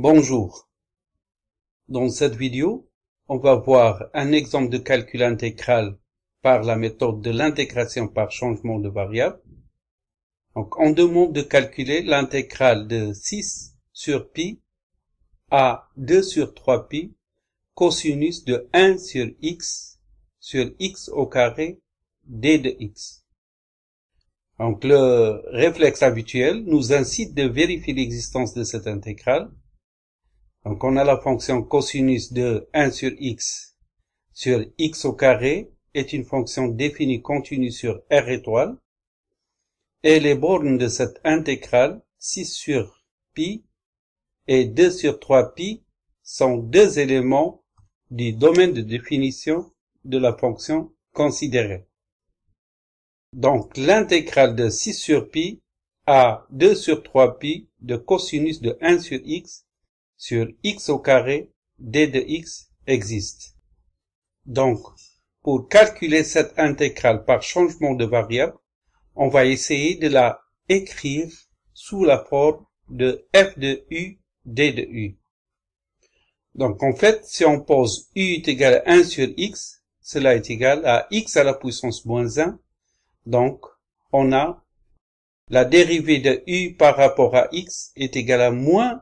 Bonjour. Dans cette vidéo, on va voir un exemple de calcul intégral par la méthode de l'intégration par changement de variable. Donc, on demande de calculer l'intégrale de 6 sur pi à 2 sur 3 pi cosinus de 1 sur x sur x au carré d de x. Donc, le réflexe habituel nous incite de vérifier l'existence de cette intégrale donc on a la fonction cosinus de 1 sur x sur x au carré est une fonction définie continue sur r étoile et les bornes de cette intégrale 6 sur pi et 2 sur 3 pi sont deux éléments du domaine de définition de la fonction considérée. Donc l'intégrale de 6 sur pi à 2 sur 3 pi de cosinus de 1 sur x sur x au carré d de x existe. Donc, pour calculer cette intégrale par changement de variable, on va essayer de la écrire sous la forme de f de u d de u. Donc en fait, si on pose u est égal à 1 sur x, cela est égal à x à la puissance moins 1. Donc on a la dérivée de u par rapport à x est égale à moins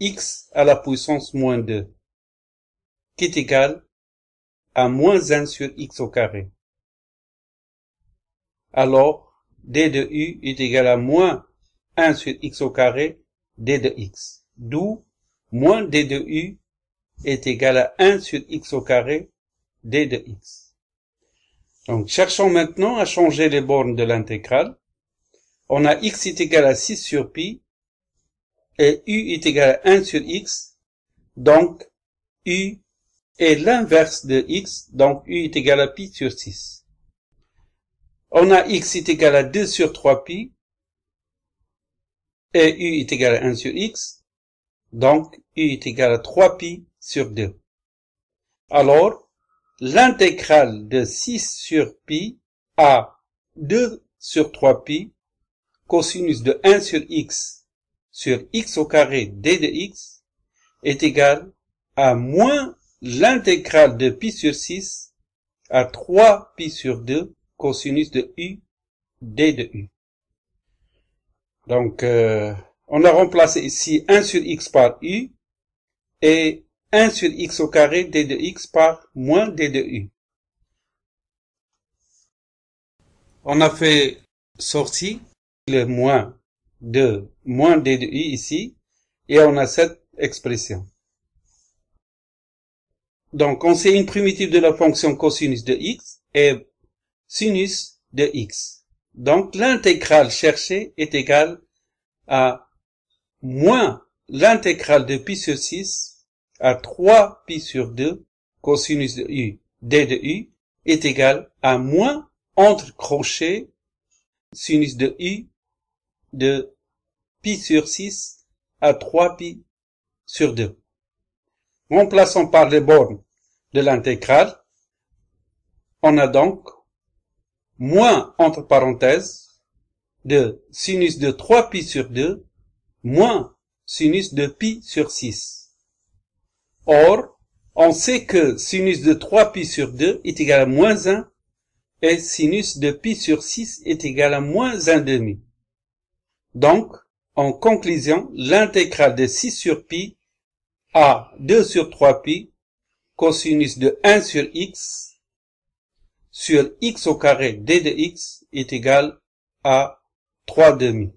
x à la puissance moins 2, qui est égal à moins 1 sur x au carré. Alors, d de u est égal à moins 1 sur x au carré d de x, d'où moins d de u est égal à 1 sur x au carré d de x. Donc, cherchons maintenant à changer les bornes de l'intégrale. On a x est égal à 6 sur pi et u est égal à 1 sur x, donc u est l'inverse de x, donc u est égal à pi sur 6. On a x est égal à 2 sur 3 pi, et u est égal à 1 sur x, donc u est égal à 3 pi sur 2. Alors, l'intégrale de 6 sur pi à 2 sur 3 pi, cosinus de 1 sur x sur x au carré d de x est égal à moins l'intégrale de pi sur 6 à 3 pi sur 2 cosinus de u d de u. Donc, euh, on a remplacé ici 1 sur x par u et 1 sur x au carré d de x par moins d de u. On a fait sortir le moins de moins d de u ici, et on a cette expression. Donc, on sait une primitive de la fonction cosinus de x et sinus de x. Donc, l'intégrale cherchée est égale à moins l'intégrale de pi sur 6 à 3 pi sur 2 cosinus de u d de u est égale à moins entre crochets sinus de u de pi sur 6 à 3 pi sur 2. Remplaçons par les bornes de l'intégrale. On a donc moins entre parenthèses de sinus de 3 pi sur 2 moins sinus de pi sur 6. Or, on sait que sinus de 3 pi sur 2 est égal à moins 1 et sinus de pi sur 6 est égal à moins 1 demi. Donc, en conclusion, l'intégrale de 6 sur pi à 2 sur 3 pi cosinus de 1 sur x sur x au carré d de x est égal à 3 demi.